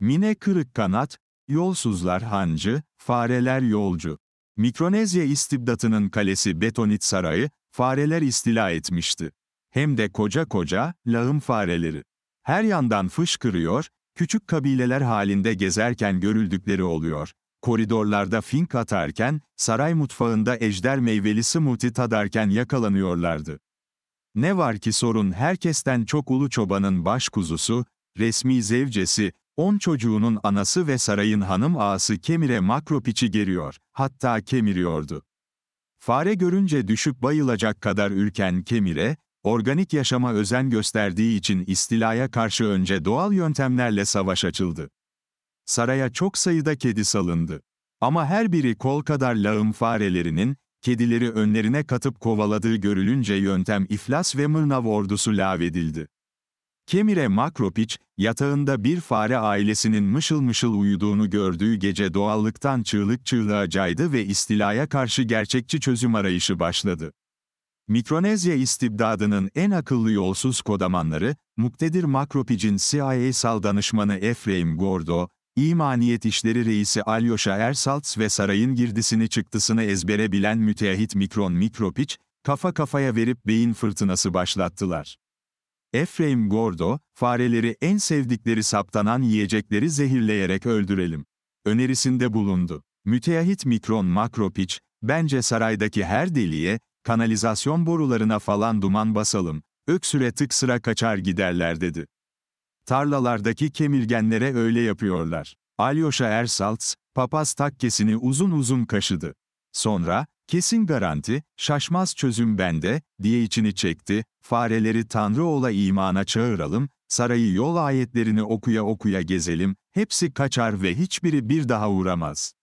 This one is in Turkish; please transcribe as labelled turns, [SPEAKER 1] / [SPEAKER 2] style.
[SPEAKER 1] Mine kırık kanat, yolsuzlar hancı, fareler yolcu. Mikronezya istibdatının kalesi Betonit Sarayı, fareler istila etmişti. Hem de koca koca, lağım fareleri. Her yandan fışkırıyor, küçük kabileler halinde gezerken görüldükleri oluyor. Koridorlarda fink atarken, saray mutfağında ejder meyveli smoothie tadarken yakalanıyorlardı. Ne var ki sorun herkesten çok ulu çobanın baş kuzusu, resmi zevcesi, On çocuğunun anası ve sarayın hanım ağası Kemir'e makropiçi geriyor, hatta kemiriyordu. Fare görünce düşüp bayılacak kadar ürken Kemir'e, organik yaşama özen gösterdiği için istilaya karşı önce doğal yöntemlerle savaş açıldı. Saraya çok sayıda kedi salındı. Ama her biri kol kadar lağım farelerinin, kedileri önlerine katıp kovaladığı görülünce yöntem iflas ve Mırnav ordusu lağvedildi. Kemire Makropiç, yatağında bir fare ailesinin mışıl mışıl uyuduğunu gördüğü gece doğallıktan çığlık çığlığa caydı ve istilaya karşı gerçekçi çözüm arayışı başladı. Mikronezya istibdadının en akıllı yolsuz kodamanları, muktedir CIA sal danışmanı Efraim Gordo, İmaniyet İşleri Reisi Alyosha Ersalts ve sarayın girdisini çıktısını ezbere bilen müteahhit Mikron Mikropiç, kafa kafaya verip beyin fırtınası başlattılar. Efraim Gordo, fareleri en sevdikleri saptanan yiyecekleri zehirleyerek öldürelim. Önerisinde bulundu. Müteahhit Mikron Makropiç, bence saraydaki her deliğe, kanalizasyon borularına falan duman basalım, öksüre tık sıra kaçar giderler dedi. Tarlalardaki kemirgenlere öyle yapıyorlar. Alyosha Ersalts, papaz takkesini uzun uzun kaşıdı. Sonra, kesin garanti, şaşmaz çözüm bende, diye içini çekti, fareleri Tanrı ola imana çağıralım, sarayı yol ayetlerini okuya okuya gezelim, hepsi kaçar ve hiçbiri bir daha uğramaz.